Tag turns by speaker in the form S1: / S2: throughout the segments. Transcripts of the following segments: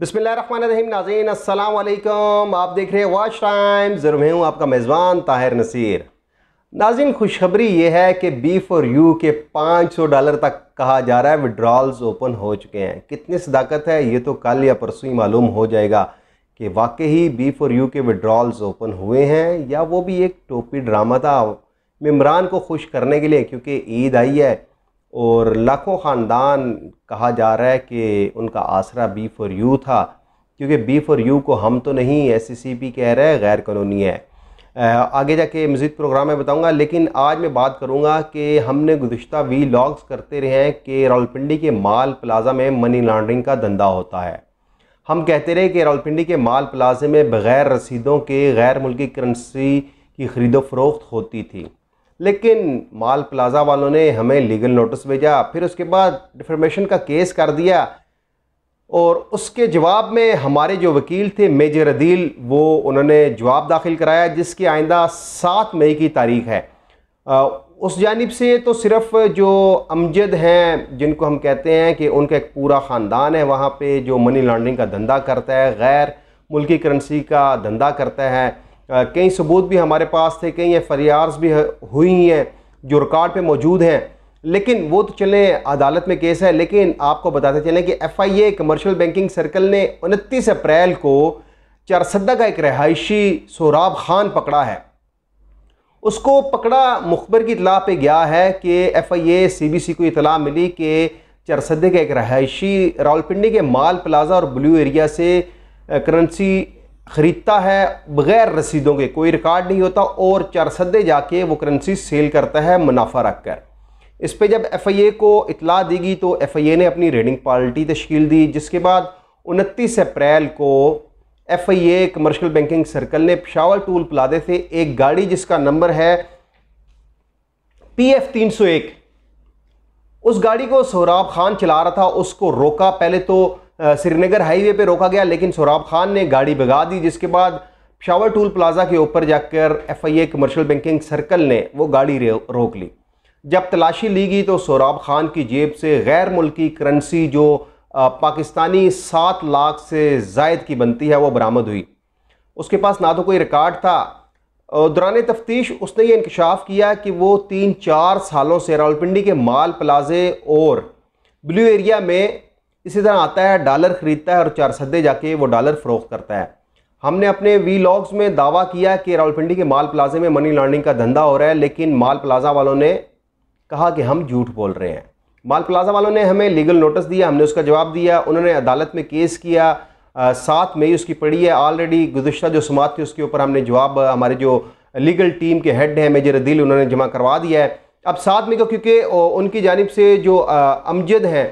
S1: बिसमीम नाजीन असलकम आप देख रहे हैं वॉच टाइम ज़रूर मैं हूँ आपका मेज़बान ताहिर नसीर नाजिन खुशखबरी ये है कि बी फॉर यू के 500 डॉलर तक कहा जा रहा है विड्रॉल्स ओपन हो चुके हैं कितनी सदाकत है ये तो कल या परसों ही मालूम हो जाएगा कि वाकई ही बी फॉर यू के विड्रॉल्स ओपन हुए हैं या वो भी एक टोपी ड्रामा था इमरान को खुश करने के लिए क्योंकि ईद आई है और लाखों ख़ानदान कहा जा रहा है कि उनका आसरा बी फॉर यू था क्योंकि बी फॉर यू को हम तो नहीं एस सी पी कह रहे हैं गैर कानूनी है आगे जाके मज़ीद प्रोग्राम में बताऊंगा लेकिन आज मैं बात करूंगा कि हमने गुज्त वी लॉग्स करते रहे हैं कि रावलपिंडी के माल प्लाजा में मनी लॉन्ड्रिंग का धंधा होता है हम कहते रहे कि रावलपिंडी के माल प्लाजे में बग़ैर रसीदों के गैर मुल्की करेंसी की ख़रीदो फरोख्त होती थी लेकिन माल प्लाजा वालों ने हमें लीगल नोटिस भेजा फिर उसके बाद डिफर्मेशन का केस कर दिया और उसके जवाब में हमारे जो वकील थे मेजर अदील वो उन्होंने जवाब दाखिल कराया जिसकी आइंदा सात मई की तारीख है आ, उस जानब से तो सिर्फ जो अमजद हैं जिनको हम कहते हैं कि उनका एक पूरा ख़ानदान है वहाँ पे जो मनी लॉन्ड्रिंग का धंधा करता है गैर मुल्की करेंसी का धंधा करता है कई सबूत भी हमारे पास थे कई एफ भी हुई हैं जो रिकॉर्ड पे मौजूद हैं लेकिन वो तो चले अदालत में केस है लेकिन आपको बताते चलें कि F I A commercial banking circle ने उनतीस अप्रैल को चारसदा का एक रहायशी सोराब खान पकड़ा है उसको पकड़ा मुखबर की इतला पे गया है कि F I A C B C को इतला मिली कि चरसदे का एक रहायशी रावलपिंडी के माल प्लाजा और ब्लू एरिया से करंसी ख़रीदता है बग़ैर रसीदों के कोई रिकॉर्ड नहीं होता और चार सदे जाके वो करेंसी सेल करता है मुनाफा रख कर इस पर जब एफ़ आई ए को इतला देगी तो एफ़ आई ए ने अपनी रेडिंग पार्टी तश्कील दी जिसके बाद उनतीस अप्रैल को F I A commercial banking circle ने पिशावर टूल प्लादे से एक गाड़ी जिसका नंबर है पी एफ तीन सौ एक उस गाड़ी को सोहराब खान चला रहा था उसको रोका पहले तो श्रीनगर हाईवे पर रोका गया लेकिन सौराब खान ने गाड़ी भगा दी जिसके बाद शावर टूल प्लाजा के ऊपर जाकर F I A commercial banking circle ने वो गाड़ी रोक ली जब तलाशी ली गई तो सौराब खान की जेब से गैर मुल्की करेंसी जो पाकिस्तानी सात लाख से जायद की बनती है वो बरामद हुई उसके पास ना तो कोई रिकॉर्ड था दौरान तफ्तीश उसने ये इंकशाफ किया कि वो तीन चार सालों से रावलपिंडी के माल प्लाजे और ब्लू एरिया में इसी तरह आता है डॉलर ख़रीदता है और चार सदे जाके वो डॉलर फ़रोख्त करता है हमने अपने वी लॉग्स में दावा किया कि रावलपिंडी के माल प्लाजे में मनी लॉन्ड्रिंग का धंधा हो रहा है लेकिन माल प्लाजा वालों ने कहा कि हम झूठ बोल रहे हैं माल प्लाजा वालों ने हमें लीगल नोटिस दिया हमने उसका जवाब दिया उन्होंने अदालत में केस किया सात मई उसकी पड़ी है ऑलरेडी गुजशत जो समात थी उसके ऊपर हमने जवाब हमारे जो लीगल टीम के हेड हैं मेजर अदील उन्होंने जमा करवा दिया है अब मई में क्योंकि उनकी जानब से जो अमजद हैं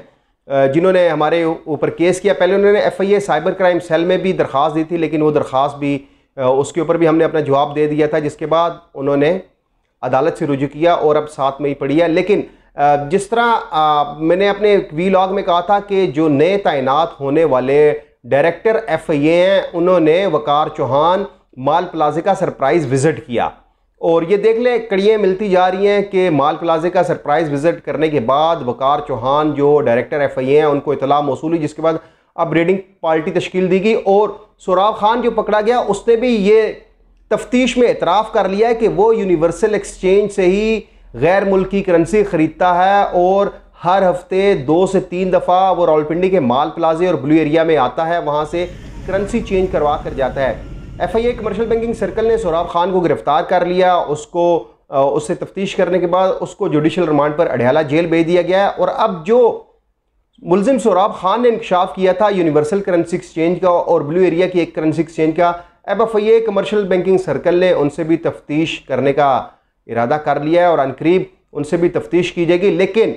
S1: जिन्होंने हमारे ऊपर केस किया पहले उन्होंने एफआईए साइबर क्राइम सेल में भी दरख्वास्त दी थी लेकिन वो दरख्वास्त भी उसके ऊपर भी हमने अपना जवाब दे दिया था जिसके बाद उन्होंने अदालत से रुजू किया और अब सात ही पड़ी है लेकिन जिस तरह मैंने अपने वी लॉग में कहा था कि जो नए तैनात होने वाले डायरेक्टर एफ आई ए हैं उन्होंने वकार चौहान माल प्लाजे का सरप्राइज़ विज़िट किया और ये देख लें कड़ियाँ मिलती जा रही हैं कि माल प्लाजे का सरप्राइज़ विज़िट करने के बाद वकार चौहान जो डायरेक्टर एफ आई हैं उनको इतला मौसू हुई जिसके बाद अब रेडिंग पार्टी तश्कील दी गई और सौराव खान जो पकड़ा गया उसने भी ये तफ्तीश में इतराफ़ कर लिया है कि वो यूनिवर्सल एक्सचेंज से ही गैर मुल्की करेंसी ख़रीदता है और हर हफ्ते दो से तीन दफ़ा वो रावलपिंडी के माल प्लाजे और ब्लू एरिया में आता है वहाँ से करेंसी चेंज करवा कर जाता है F I A commercial banking circle ने सौराब खान को गिरफ्तार कर लिया उसको उससे तफ्तीश करने के बाद उसको जुडिशल रिमांड पर अडयाला जेल भेज दिया गया है और अब जो मुलजिम सौराब खान ने इंकशाफ किया था यूनिवर्सल करेंसी एक्सचेंज का और ब्लू एरिया की एक करेंसी एक्सचेंज का F F I A commercial banking circle ने उनसे भी तफ्तीश करने का इरादा कर लिया है और अनकरीब उनसे भी तफ्तीश की जाएगी लेकिन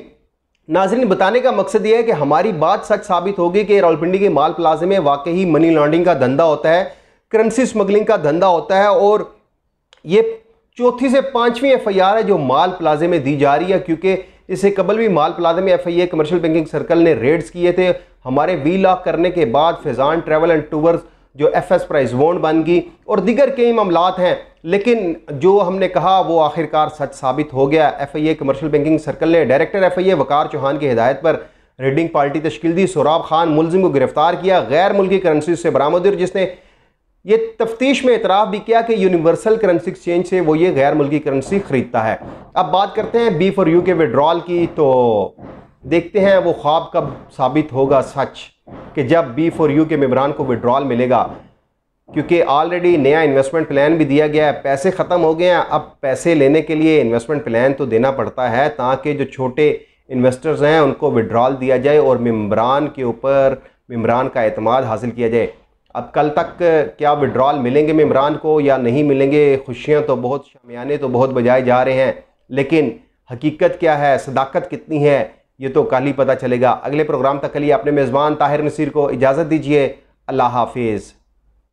S1: नाजरीन बताने का मकसद यह है कि हमारी बात सच साबित होगी कि रावलपिंडी के माल प्लाजे में वाकई मनी लॉन्ड्रिंग का धंधा होता है करेंसी स्मगलिंग का धंधा होता है और ये चौथी से पांचवी एफ है जो माल प्लाजे में दी जा रही है क्योंकि इससे कबल भी माल प्लाजे में F I commercial banking circle ने रेड्स किए थे हमारे वी लाख करने के बाद फैजान ट्रैवल एंड टूवर्स जो एफ एस प्राइज वोन बन गई और दीगर कई मामला हैं लेकिन जो हमने कहा वो आखिरकार सच साबित हो गया F I A commercial banking circle ने director F I A Waqar Chauhan की हिदायत पर रेडिंग पार्टी तश्किल दी सौराब खान मुलजिम को गिरफ्तार किया गैर मुल्की करेंसी से बरामद और जिसने ये तफ्तीश में इतराफ़ भी किया कि यूनिवर्सल करेंसी एक्सचेंज से वो ये गैर मुल्की करेंसी ख़रीदता है अब बात करते हैं बी फॉर यू के विड्रॉल की तो देखते हैं वो ख्वाब कब साबित होगा सच कि जब बी फॉर यू के मेबरान को विड्रॉल मिलेगा क्योंकि ऑलरेडी नया इन्वेस्टमेंट प्लान भी दिया गया है पैसे ख़त्म हो गए हैं अब पैसे लेने के लिए इन्वेस्टमेंट प्लान तो देना पड़ता है ताकि जो छोटे इन्वेस्टर्स हैं उनको विड्रॉल दिया जाए और मम्बरान के ऊपर मम्बरान का अतमाद हासिल किया जाए अब कल तक क्या विड्रॉल मिलेंगे इमरान को या नहीं मिलेंगे खुशियाँ तो बहुत शामियाने तो बहुत बजाए जा रहे हैं लेकिन हकीकत क्या है सदाकत कितनी है ये तो कल ही पता चलेगा अगले प्रोग्राम तक के लिए अपने मेज़बान ताहिर नसीर को इजाज़त दीजिए अल्लाह हाफिज़